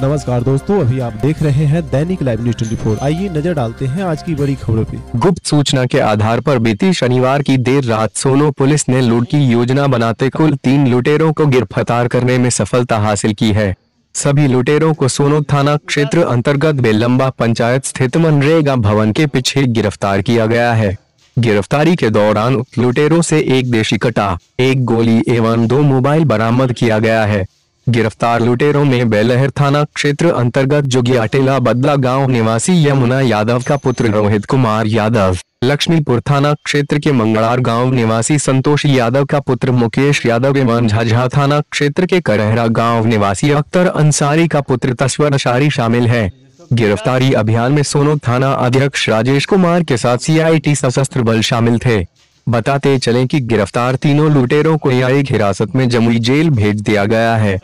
नमस्कार दोस्तों अभी आप देख रहे हैं दैनिक लाइव न्यूज फोर आइए नजर डालते हैं आज की बड़ी खबरों पे गुप्त सूचना के आधार पर बीती शनिवार की देर रात सोलो पुलिस ने लूट की योजना बनाते कुल तीन लुटेरों को गिरफ्तार करने में सफलता हासिल की है सभी लुटेरों को सोनो थाना क्षेत्र अंतर्गत बेलम्बा पंचायत स्थित मनरेगा भवन के पीछे गिरफ्तार किया गया है गिरफ्तारी के दौरान लुटेरों से एक देशी कटा एक गोली एवं दो मोबाइल बरामद किया गया है गिरफ्तार लुटेरों में बेलहर थाना क्षेत्र अंतर्गत जोगियाटेला बदला गांव निवासी यमुना यादव का पुत्र रोहित कुमार यादव लक्ष्मीपुर थाना क्षेत्र के मंगलार गांव निवासी संतोष यादव का पुत्र मुकेश यादव एवं झाझा थाना क्षेत्र के करहरा गांव निवासी अख्तर अंसारी का पुत्र तस्वर अशारी शामिल है गिरफ्तारी अभियान में सोनो थाना अध्यक्ष राजेश कुमार के साथ सीआईटी सशस्त्र बल शामिल थे बताते चलें कि गिरफ्तार तीनों लुटेरों को न्यायिक हिरासत में जमुई जेल भेज दिया गया है